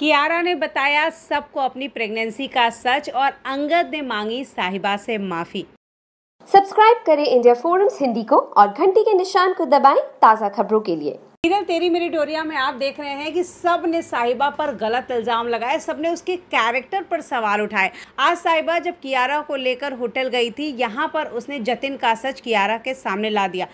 कियारा ने बताया सबको अपनी प्रेगनेंसी का सच और अंगद ने मांगी साहिबा से माफ़ी सब्सक्राइब करें इंडिया फोरम्स हिंदी को और घंटी के निशान को दबाएं ताज़ा खबरों के लिए इधर तेरी मेरी डोरिया में आप देख रहे हैं कि सब ने साहिबा पर गलत इल्ज़ाम लगाए सब ने उसके कैरेक्टर पर सवाल उठाए आज साहिबा जब कियारा को लेकर होटल गई थी यहाँ पर उसने जतिन का सच कियारा के सामने ला दिया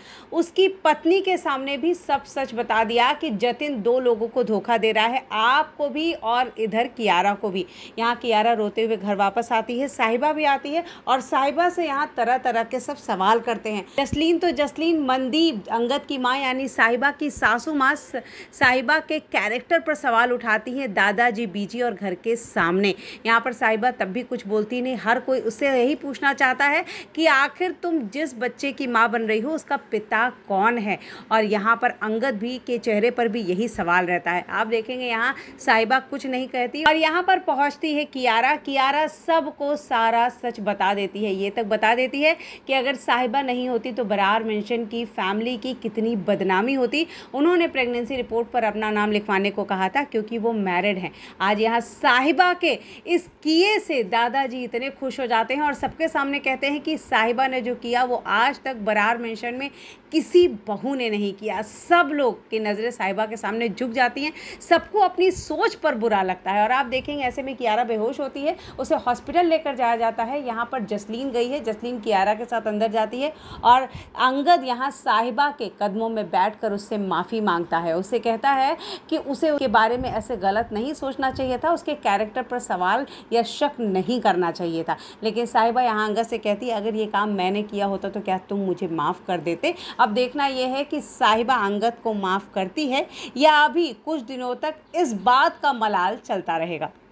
उसकी पत्नी के सामने भी सब सच बता दिया कि जतिन दो लोगों को धोखा दे रहा है आपको भी और इधर कियारा को भी यहाँ कियारा रोते हुए घर वापस आती है साहिबा भी आती है और साहिबा से यहाँ तरह तरह के सब सवाल करते हैं जसलीन तो जसलीन मनदीप अंगद की माँ यानी साहिबा की सास मासूमा साहिबा के कैरेक्टर पर सवाल उठाती हैं दादाजी बीजी और घर के सामने यहाँ पर साहिबा तब भी कुछ बोलती नहीं हर कोई उससे यही पूछना चाहता है कि आखिर तुम जिस बच्चे की माँ बन रही हो उसका पिता कौन है और यहाँ पर अंगद भी के चेहरे पर भी यही सवाल रहता है आप देखेंगे यहाँ साहिबा कुछ नहीं कहती और यहाँ पर पहुँचती है कियारा कियारा सबको सारा सच बता देती है ये तक बता देती है कि अगर साहिबा नहीं होती तो बरार मेंशन की फैमिली की कितनी बदनामी होती उन्होंने उन्होंने प्रेगनेंसी रिपोर्ट पर अपना नाम लिखवाने को कहा था क्योंकि वो मैरिड हैं आज यहाँ साहिबा के इस किए से दादाजी इतने खुश हो जाते हैं और सबके सामने कहते हैं कि साहिबा ने जो किया वो आज तक बरार मेंशन में किसी बहू ने नहीं किया सब लोग की नज़रें साहिबा के सामने झुक जाती हैं सबको अपनी सोच पर बुरा लगता है और आप देखेंगे ऐसे में कियारा बेहोश होती है उसे हॉस्पिटल लेकर जाया जाता है यहाँ पर जसलीन गई है जसलीन कियारा के साथ अंदर जाती है और अंगद यहाँ साहिबा के कदमों में बैठ उससे माफ़ी माफ़ी मांगता है उसे कहता है कि उसे उसके बारे में ऐसे गलत नहीं सोचना चाहिए था उसके कैरेक्टर पर सवाल या शक नहीं करना चाहिए था लेकिन साहिबा यहाँ अंगद से कहती है अगर ये काम मैंने किया होता तो क्या तुम मुझे माफ़ कर देते अब देखना यह है कि साहिबा अंगद को माफ़ करती है या अभी कुछ दिनों तक इस बात का मलाल चलता रहेगा